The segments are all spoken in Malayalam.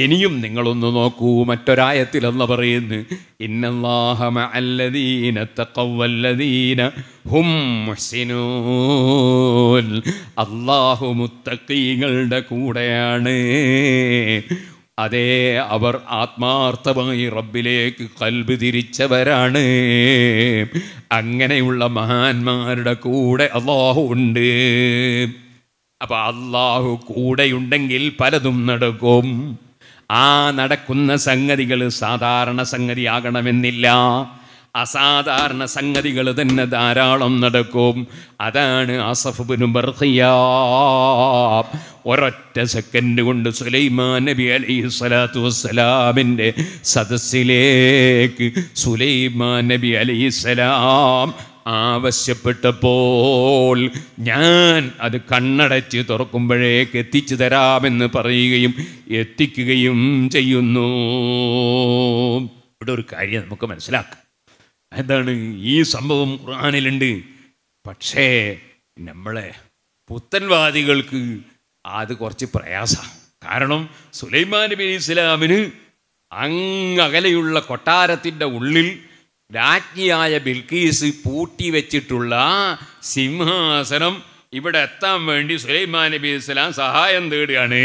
ഇനിയും നിങ്ങളൊന്ന് നോക്കൂ മറ്റൊരായത്തിൽ എന്ന് പറയുന്നു അള്ളാഹു കൂടെയാണ് അതേ അവർ ആത്മാർത്ഥമായി റബ്ബിലേക്ക് കൽബ് തിരിച്ചവരാണ് അങ്ങനെയുള്ള മഹാന്മാരുടെ കൂടെ അള്ളാഹു ഉണ്ട് അപ്പൊ അള്ളാഹു കൂടെയുണ്ടെങ്കിൽ പലതും നടക്കും ആ നടക്കുന്ന സംഗതികൾ സാധാരണ സംഗതിയാകണമെന്നില്ല അസാധാരണ സംഗതികൾ തന്നെ ധാരാളം നടക്കും അതാണ് അസഫുബിന് ഒരൊറ്റ സെക്കൻഡ് കൊണ്ട് സുലൈമാൻ നബി അലൈഹി സ്വലാത്തു വസ്സലാമിൻ്റെ സദസ്സിലേക്ക് സുലൈമാൻ നബി അലൈഹി സ്വലാം ആവശ്യപ്പെട്ടപ്പോൾ ഞാൻ അത് കണ്ണടച്ച് തുറക്കുമ്പോഴേക്ക് എത്തിച്ചു തരാമെന്ന് പറയുകയും എത്തിക്കുകയും ചെയ്യുന്നു ഇവിടെ ഒരു കാര്യം നമുക്ക് മനസ്സിലാക്കാം എന്താണ് ഈ സംഭവം ഖുർആാനിലുണ്ട് പക്ഷേ നമ്മളെ പുത്തൻവാദികൾക്ക് അത് കുറച്ച് പ്രയാസമാണ് കാരണം സുലൈമാൻ നബി ഇസ്ലാമിന് അങ്ങകലെയുള്ള കൊട്ടാരത്തിൻ്റെ ഉള്ളിൽ രാജ്ഞിയായ ബിൽക്കീസ് വെച്ചിട്ടുള്ള സിംഹാസനം ഇവിടെ എത്താൻ വേണ്ടി സുലൈമാൻ നബി ഇസ്ലാം സഹായം തേടുകയാണ്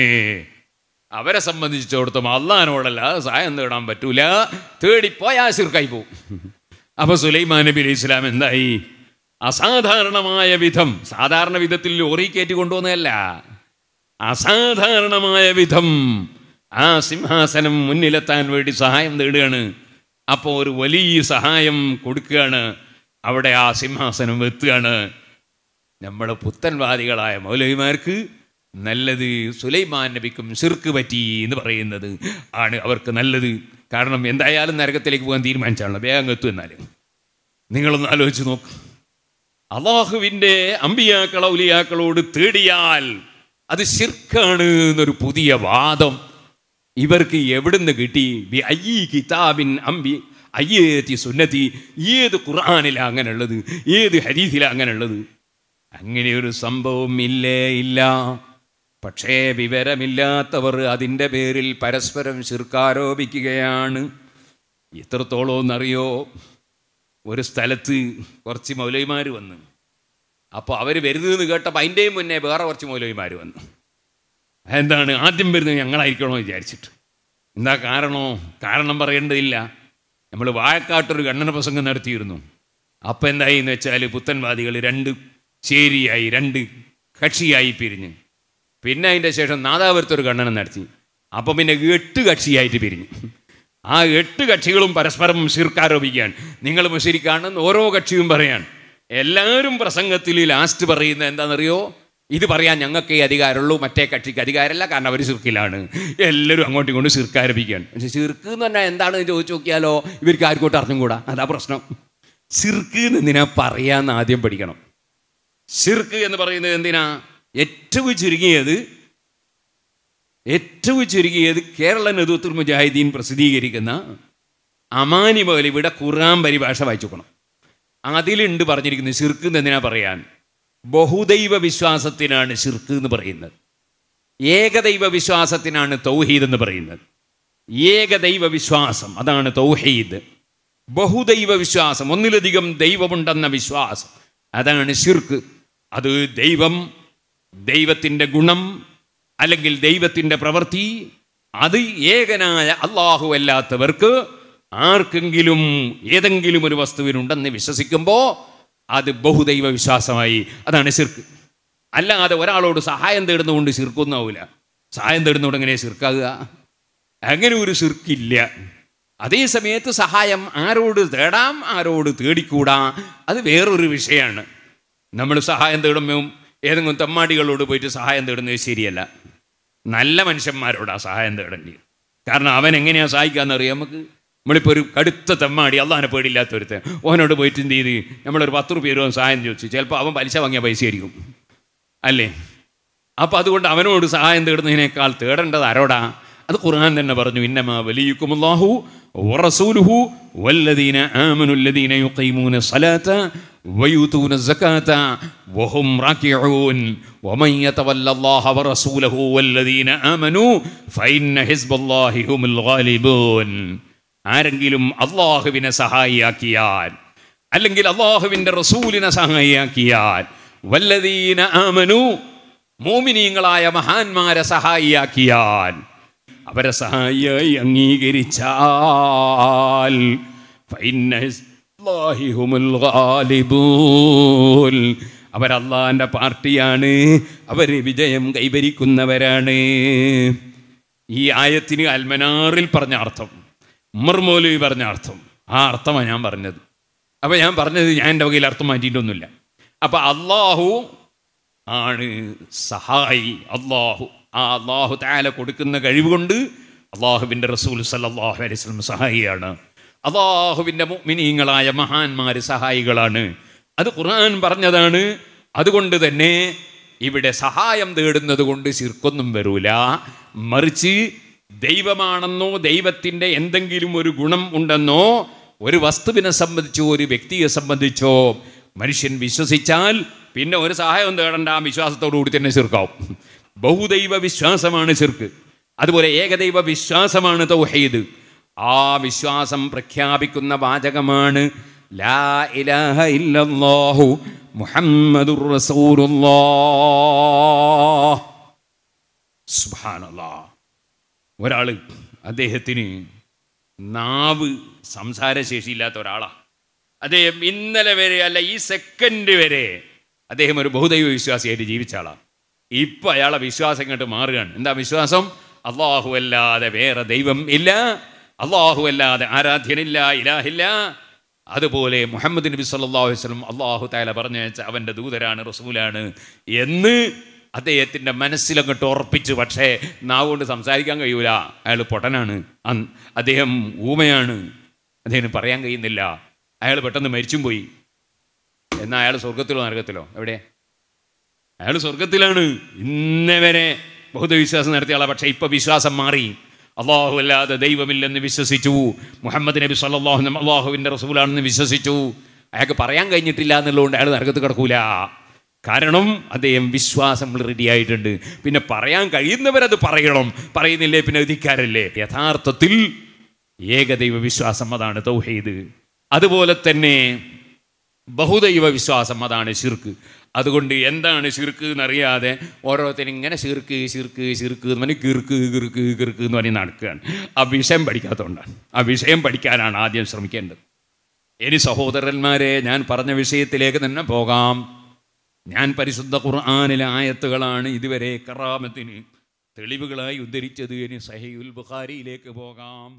അവരെ സംബന്ധിച്ചിടത്തോളം അള്ളഹാനോടല്ല സഹായം തേടാൻ പറ്റൂല തേടിപ്പോയാൽ സിർക്കായി പോവും അപ്പോൾ സുലൈമാൻ നബി അലി ഇസ്ലാം എന്തായി അസാധാരണമായ വിധം സാധാരണ വിധത്തിൽ ലോറി കയറ്റി കൊണ്ടുവന്നതല്ല അസാധാരണമായ വിധം ആ സിംഹാസനം മുന്നിലെത്താൻ വേണ്ടി സഹായം തേടുകയാണ് അപ്പോൾ ഒരു വലിയ സഹായം കൊടുക്കുകയാണ് അവിടെ ആ സിംഹാസനം എത്തുകയാണ് നമ്മുടെ പുത്തൻവാദികളായ മൗലവിമാർക്ക് നല്ലത് സുലൈമാൻ നബിക്കും സിർക്ക് പറ്റി എന്ന് പറയുന്നത് ആണ് അവർക്ക് നല്ലത് കാരണം എന്തായാലും നരകത്തിലേക്ക് പോകാൻ തീരുമാനിച്ചാണല്ലോ വേഗം എത്തും എന്നാലും നിങ്ങളൊന്ന് ആലോചിച്ച് നോക്ക് അള്ളാഹുവിൻ്റെ അമ്പിയാക്കൾ ഔലിയാക്കളോട് തേടിയാൽ അത് ശിർക്കാണ് എന്നൊരു പുതിയ വാദം ഇവർക്ക് എവിടുന്ന് കിട്ടി ബി കിതാബിൻ അമ്പി അയ്യേത്തി സുന്നത്തി ഏത് ഖുർആാനിലാ അങ്ങനെയുള്ളത് ഏത് ഹരീസിലാ അങ്ങനെയുള്ളത് അങ്ങനെ ഒരു സംഭവം ഇല്ലേ ഇല്ല പക്ഷേ വിവരമില്ലാത്തവർ അതിൻ്റെ പേരിൽ പരസ്പരം ചിർക്കാരോപിക്കുകയാണ് എത്രത്തോളം അറിയോ ഒരു സ്ഥലത്ത് കുറച്ച് മൗലവിമാർ വന്നു അപ്പോൾ അവർ വരുന്നതെന്ന് കേട്ടപ്പോൾ അതിൻ്റെയും മുന്നേ വേറെ കുറച്ച് മൗലവിമാർ വന്നു എന്താണ് ആദ്യം വരുന്നത് ഞങ്ങളായിരിക്കണോ വിചാരിച്ചിട്ട് എന്താ കാരണോ കാരണം പറയേണ്ടതില്ല നമ്മൾ വായക്കാട്ടൊരു കണ്ണന പ്രസംഗം നടത്തിയിരുന്നു അപ്പം എന്തായി എന്ന് വെച്ചാൽ പുത്തൻവാദികൾ രണ്ട് ചേരിയായി രണ്ട് കക്ഷിയായി പിരിഞ്ഞ് പിന്നെ അതിൻ്റെ ശേഷം നാദാപുരത്തൊരു കണ്ണനം നടത്തി അപ്പം പിന്നെ എട്ട് കക്ഷിയായിട്ട് പിരിഞ്ഞു ആ എട്ട് കക്ഷികളും പരസ്പരം മുഷിർക്കാരോപിക്കുകയാണ് നിങ്ങൾ മുഷിരിക്കാണെന്ന് ഓരോ കക്ഷിയും പറയാണ് എല്ലാവരും പ്രസംഗത്തിൽ ലാസ്റ്റ് പറയുന്നത് എന്താണെന്നറിയോ ഇത് പറയാൻ ഞങ്ങൾക്ക് ഈ അധികാരമുള്ളൂ മറ്റേ കക്ഷിക്ക് അധികാരമല്ല കാരണം അവർ സിർക്കിലാണ് എല്ലാവരും അങ്ങോട്ടും ഇങ്ങോട്ടും സിർക്കാരപ്പിക്കുകയാണ് പക്ഷേ സിർക്ക് എന്ന് പറഞ്ഞാൽ എന്താണെന്ന് ചോദിച്ചു നോക്കിയാലോ ഇവർക്ക് ആർക്കോട്ട് അറിഞ്ഞും കൂടാ അതാ പ്രശ്നം സിർക്ക് എന്ന് എന്തിനാ ആദ്യം പഠിക്കണം സിർക്ക് എന്ന് പറയുന്നത് എന്തിനാ ഏറ്റവും ചുരുങ്ങിയത് ഏറ്റവും ചുരുങ്ങിയത് കേരള നേതൃത്വ മുജാഹിദ്ദീൻ പ്രസിദ്ധീകരിക്കുന്ന അമാനി ഇവിടെ ഖുറാൻ പരിഭാഷ വായിച്ചു നോക്കണം അതിലുണ്ട് പറഞ്ഞിരിക്കുന്നത് സിർക്ക് എന്ന് എന്തിനാ പറയാൻ ബഹുദൈവ വിശ്വാസത്തിനാണ് ഷിർക്ക് എന്ന് പറയുന്നത് ഏകദൈവ വിശ്വാസത്തിനാണ് തൗഹീദ് എന്ന് പറയുന്നത് ഏകദൈവ വിശ്വാസം അതാണ് തൗഹീദ് ബഹുദൈവ വിശ്വാസം ഒന്നിലധികം ദൈവമുണ്ടെന്ന വിശ്വാസം അതാണ് ഷിർക്ക് അത് ദൈവം ദൈവത്തിൻ്റെ ഗുണം അല്ലെങ്കിൽ ദൈവത്തിൻ്റെ പ്രവൃത്തി അത് ഏകനായ അള്ളാഹു അല്ലാത്തവർക്ക് ആർക്കെങ്കിലും ഏതെങ്കിലും ഒരു വസ്തുവിനുണ്ടെന്ന് വിശ്വസിക്കുമ്പോൾ അത് ബഹുദൈവ വിശ്വാസമായി അതാണ് ശിർക്ക് അല്ലാതെ ഒരാളോട് സഹായം തേടുന്നതുകൊണ്ട് ശിർക്കൊന്നാവില്ല സഹായം തേടുന്നതുകൊണ്ട് എങ്ങനെ ശിർക്കാകുക അങ്ങനെ ഒരു ശിർക്കില്ല അതേ സമയത്ത് സഹായം ആരോട് തേടാം ആരോട് തേടിക്കൂടാ അത് വേറൊരു വിഷയമാണ് നമ്മൾ സഹായം തേടുമ്പോൾ ഏതെങ്കിലും തമ്മാടികളോട് പോയിട്ട് സഹായം തേടുന്നത് ശരിയല്ല നല്ല മനുഷ്യന്മാരോടാ സഹായം തേടേണ്ടത് കാരണം അവൻ എങ്ങനെയാണ് സഹായിക്കാമെന്നറിയാം നമുക്ക് നമ്മളിപ്പോൾ ഒരു കടുത്ത തെമ്മാടി അള്ളാഹാനെ പേടില്ലാത്ത ഒരുത്തൻ ഓനോട് പോയിട്ട് എന്ത് ചെയ്ത് നമ്മളൊരു പത്ത് റുപ്യ ഒരു സഹായം ചോദിച്ചു ചിലപ്പോൾ അവൻ പലിശ വാങ്ങിയ പൈസ ആയിരിക്കും അല്ലേ അപ്പോൾ അതുകൊണ്ട് അവനോട് സഹായം തേടുന്നതിനേക്കാൾ തേടേണ്ടത് ആരോടാ അത് ഖുർആൻ തന്നെ പറഞ്ഞു ഇന്നമാ വലിയുക്കുമുല്ലാഹു വറസൂലുഹു വല്ലദീന ആമനുല്ലദീന യുഖൈമൂന സലാത വയൂതൂന സകാത വഹും റാക്കിഊൻ വമൻ യതവല്ലല്ലാഹ വറസൂലഹു വല്ലദീന ആമനൂ ഫഇന്ന ഹിസ്ബല്ലാഹി ഹുമുൽ ഗാലിബൂൻ ആരെങ്കിലും അള്ളാഹുവിനെ സഹായിയാക്കിയാൽ അല്ലെങ്കിൽ അള്ളാഹുവിൻ്റെ റസൂലിനെ സഹായിയാക്കിയാൽ വല്ലതീന ആമനു മോമിനീങ്ങളായ മഹാന്മാരെ സഹായിയാക്കിയാൽ അവരെ സഹായിയായി അംഗീകരിച്ചാൽ അവരല്ലാൻ്റെ പാർട്ടിയാണ് അവർ വിജയം കൈവരിക്കുന്നവരാണ് ഈ ആയത്തിന് അൽമനാറിൽ പറഞ്ഞ അർത്ഥം ഉമ്മർമോലി പറഞ്ഞ അർത്ഥം ആ അർത്ഥമാണ് ഞാൻ പറഞ്ഞത് അപ്പോൾ ഞാൻ പറഞ്ഞത് ഞാൻ എൻ്റെ വകയിൽ അർത്ഥം മാറ്റിയിട്ടൊന്നുമില്ല അപ്പോൾ അള്ളാഹു ആണ് സഹായി അള്ളാഹു ആ അള്ളാഹു താല കൊടുക്കുന്ന കഴിവുകൊണ്ട് അള്ളാഹുവിൻ്റെ റസൂൽ സല്ലാഹു അലൈഹി സ്വലം സഹായിയാണ് അള്ളാഹുവിൻ്റെ മിനിയങ്ങളായ മഹാന്മാർ സഹായികളാണ് അത് ഖുർആൻ പറഞ്ഞതാണ് അതുകൊണ്ട് തന്നെ ഇവിടെ സഹായം തേടുന്നത് കൊണ്ട് ശിർക്കൊന്നും വരൂല മറിച്ച് ദൈവമാണെന്നോ ദൈവത്തിൻ്റെ എന്തെങ്കിലും ഒരു ഗുണം ഉണ്ടെന്നോ ഒരു വസ്തുവിനെ സംബന്ധിച്ചോ ഒരു വ്യക്തിയെ സംബന്ധിച്ചോ മനുഷ്യൻ വിശ്വസിച്ചാൽ പിന്നെ ഒരു സഹായം തേടേണ്ട ആ കൂടി തന്നെ ചെറുക്കാവും ബഹുദൈവ വിശ്വാസമാണ് ചെറുക്ക് അതുപോലെ ഏകദൈവ വിശ്വാസമാണ് തൗഹീദ് ആ വിശ്വാസം പ്രഖ്യാപിക്കുന്ന വാചകമാണ് ലാ ഇലാഹ ഇല്ലല്ലാഹു മുഹമ്മദുർ റസൂലുള്ളാഹ് സുബ്ഹാനല്ലാഹ് ഒരാൾ അദ്ദേഹത്തിന് നാവ് സംസാരശേഷിയില്ലാത്ത ഒരാളാണ് അദ്ദേഹം ഇന്നലെ വരെ അല്ല ഈ സെക്കൻഡ് വരെ അദ്ദേഹം ഒരു ബഹുദൈവ വിശ്വാസിയായിട്ട് ജീവിച്ച ആളാണ് ഇപ്പം അയാളെ വിശ്വാസം കണ്ട് മാറുകയാണ് എന്താ വിശ്വാസം അള്ളാഹു അല്ലാതെ വേറെ ദൈവം ഇല്ല അള്ളാഹു അല്ലാതെ ആരാധ്യനില്ല ഇലാഹില്ല അതുപോലെ മുഹമ്മദ് നബി സല്ലാ വസ്ലം അള്ളാഹു താല പറഞ്ഞയച്ച അവൻ്റെ ദൂതരാണ് റസൂലാണ് എന്ന് അദ്ദേഹത്തിൻ്റെ മനസ്സിലങ്ങോട്ട് ഉറപ്പിച്ചു പക്ഷേ നാവ് കൊണ്ട് സംസാരിക്കാൻ കഴിയൂല അയാൾ പൊട്ടനാണ് അദ്ദേഹം ഊമയാണ് അദ്ദേഹം പറയാൻ കഴിയുന്നില്ല അയാൾ പെട്ടെന്ന് മരിച്ചും പോയി എന്നാൽ അയാൾ സ്വർഗത്തിലോ നരകത്തിലോ എവിടെ അയാൾ സ്വർഗത്തിലാണ് ഇന്നവരെ വരെ വിശ്വാസം നടത്തിയ ആളാണ് പക്ഷേ ഇപ്പോൾ വിശ്വാസം മാറി അള്ളാഹുവല്ലാതെ ദൈവമില്ലെന്ന് വിശ്വസിച്ചു മുഹമ്മദ് നബി സല്ലാഹു അള്ളാഹുവിൻ്റെ റസൂലാണെന്ന് വിശ്വസിച്ചു അയാൾക്ക് പറയാൻ കഴിഞ്ഞിട്ടില്ല എന്നുള്ളതുകൊണ്ട് അയാൾ നരകത്ത് കിടക്കൂല കാരണം അദ്ദേഹം വിശ്വാസം റെഡി ആയിട്ടുണ്ട് പിന്നെ പറയാൻ കഴിയുന്നവരത് പറയണം പറയുന്നില്ലേ പിന്നെ അധികാരല്ലേ യഥാർത്ഥത്തിൽ ഏകദൈവ വിശ്വാസം അതാണ് തൗഹീദ് അതുപോലെ തന്നെ ബഹുദൈവ വിശ്വാസം അതാണ് ശിർക്ക് അതുകൊണ്ട് എന്താണ് ശിർക്ക് എന്നറിയാതെ ഓരോരുത്തരും ഇങ്ങനെ ശിർക്ക് ശിർക്ക് ശിർക്ക് എന്ന് പറഞ്ഞ് കിർക്ക് കിർക്ക് കിർക്ക് എന്ന് പറഞ്ഞ് നടക്കുകയാണ് ആ വിഷയം പഠിക്കാത്തതുകൊണ്ടാണ് ആ വിഷയം പഠിക്കാനാണ് ആദ്യം ശ്രമിക്കേണ്ടത് ഇനി സഹോദരന്മാരെ ഞാൻ പറഞ്ഞ വിഷയത്തിലേക്ക് തന്നെ പോകാം ഞാൻ പരിശുദ്ധ ഖുർആാനിലെ ആയത്തുകളാണ് ഇതുവരെ കറാമത്തിന് തെളിവുകളായി ഉദ്ധരിച്ചത് ഇനി സഹയുൽ ബുഖാരിയിലേക്ക് പോകാം